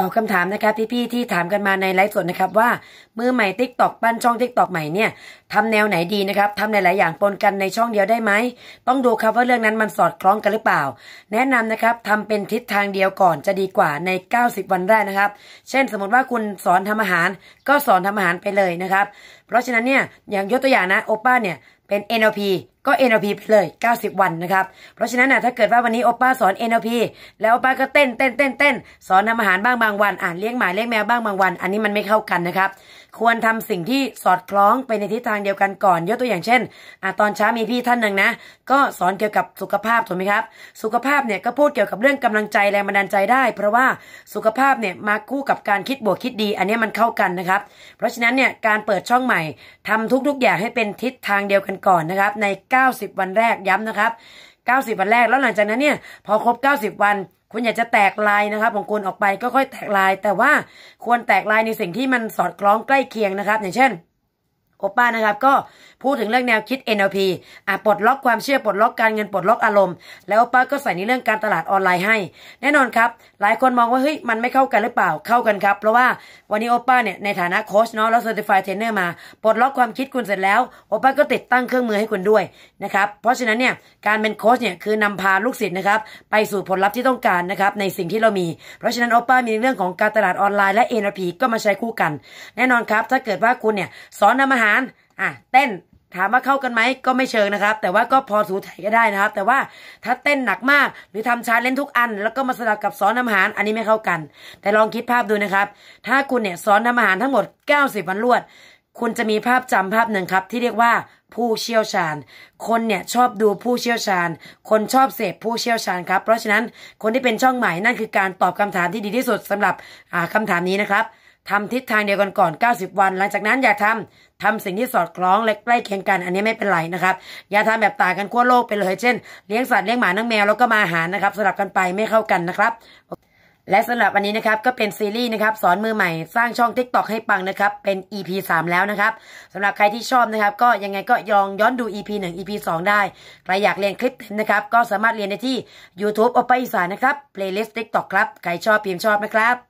ตอบคำถามนะครับพี่ๆที่ถามกันมาในไลฟ์สดนะครับว่า มือใหม่ติ๊กตอกปั้นช่องติ๊กตอกใหม่เนี่ยทำแนวไหนดีนะครับทำหลายๆอย่างปนกันในช่องเดียวได้ไหมต้องดูครับว่าเรื่องนั้นมันสอดคล้องกันหรือเปล่าแนะนำนะครับทำเป็นทิศทางเดียวก่อนจะดีกว่าใน 90 วันแรกนะครับเช่นสมมติว่าคุณสอนทำอาหารก็สอนทำอาหารไปเลยนะครับเพราะฉะนั้นเนี่ยอย่างยกตัวอย่างนะโอป้าเนี่ยเป็น NLP ก็ NLP เลย90 วันนะครับเพราะฉะนั้นนะถ้าเกิดว่าวันนี้โอป้าสอน NLP แล้วโอป้าก็เต้นเต้นเต้นเต้นสอนทำอาหารบ้างบางวันอ่านเลี้ยงหมาเลี้ยงแมวบ้างบางวันอันนี้มันไม่เข้ากันนะครับควรทำสิ่งที่สอดคล้องไปในทิศทางเดียวกันก่อนยกตัวอย่างเช่นอตอนเช้ามีพี่ท่านหนึ่งนะ ก็สอนเกี่ยวกับสุขภาพถูกไหมครับ สุขภาพเนี่ยก็พูดเกี่ยวกับเรื่องกำลังใจแรงบันดาลใจได้ เพราะว่าสุขภาพเนี่ยมาคู่กับการคิดบวกคิดดีอันนี้มันเข้ากันนะครับเพราะฉะนั้นเนี่ยการเปิดช่องใหม่ทำทุกๆอย่างให้เป็นทิศทางเดียวกันก่อนนะครับใน90 วันแรกย้ำนะครับ 90 วันแรกแล้วหลังจากนั้นเนี่ย พอครบ 90 วันคุณอยากจะแตกลายนะครับ ของคุณออกไปก็ค่อยแตกลาย แต่ว่าควรแตกลายในสิ่งที่มันสอดคล้องใกล้เคียงนะครับอย่างเช่นโอป้านะครับก็พูดถึงเรื่องแนวคิด NLP อ่ะปลดล็อกความเชื่อ ปลดล็อกการเงินปลดล็อกอารมณ์แล้วโอป้าก็ใส่ในเรื่องการตลาดออนไลน์ให้ แน่นอนครับ หลายคนมองว่าเฮ้ยมันไม่เข้ากันหรือเปล่าเข้ากันครับ เพราะว่าวันนี้โอป้าเนี่ยในฐานะโค้ชเนาะแล้วเซอร์ติฟายเทรนเนอร์มา ปลดล็อกความคิดคุณเสร็จแล้วโอป้าก็ติดตั้งเครื่องมือให้คุณด้วยนะครับเพราะฉะนั้นเนี่ยการเป็นโค้ชเนี่ยคือนำพาลูกศิษย์นะครับไปสู่ผลลัพธ์ที่ต้องการนะครับในสิ่งที่เรามี เพราะฉะนั้นโอป้ามีเรื่องของการตลาดออนไลน์และ NLP ก็มาใช้คู่กันแน่นอนครับถ้าเกิดว่าคุณเนี่ยสอนนำาหารานอ่ะเต้นถามว่าเข้ากันไหม ก็ไม่เชิงนะครับ แต่ว่าก็พอถูถ่ายก็ได้นะครับแต่ว่าถ้าเต้นหนักมาก หรือทำชาเล่นทุกอัน แล้วก็มาสลับกับสอนทำอาหารอันนี้ไม่เข้ากัน แต่ลองคิดภาพดูนะครับ ถ้าคุณเนี่ยสอนทำอาหารทั้งหมด 90วันรวดคุณจะมีภาพจำภาพหนึ่งครับ ที่เรียกว่าผู้เชี่ยวชาญ คนเนี่ยชอบดูผู้เชี่ยวชาญ คนชอบเสพผู้เชี่ยวชาญครับ เพราะฉะนั้นคนที่เป็นช่องใหม่นั่นคือการตอบคำถามที่ดีที่สุดสำหรับคำถามนี้นะครับทำทิศทางเดียวกันก่อน 90 วัน หลังจากนั้นอย่าทำทำสิ่งที่สอดคล้องและใกล้เคียงกัน อันนี้ไม่เป็นไรนะครับ อย่าทำแบบต่างกันขั้วโลกไปเลย เช่น เลี้ยงสัตว์เลี้ยงหมานั่งแมวแล้วก็มาอาหารนะครับสลับกันไปไม่เข้ากันนะครับ และสำหรับวันนี้นะครับก็เป็นซีรีส์นะครับสอนมือใหม่สร้างช่อง TikTok ให้ปังนะครับ เป็น EP 3 แล้วนะครับสำหรับใครที่ชอบนะครับก็ยังไงก็ยองย้อนดู EP 1 EP 2 ได้ใครอยากเรียนคลิปนะครับก็สามารถเรียนได้ที่ YouTube อปไปอีสานนะครับ playlist TikTok ครับ ใครชอบพิมพ์ชอบนะครับ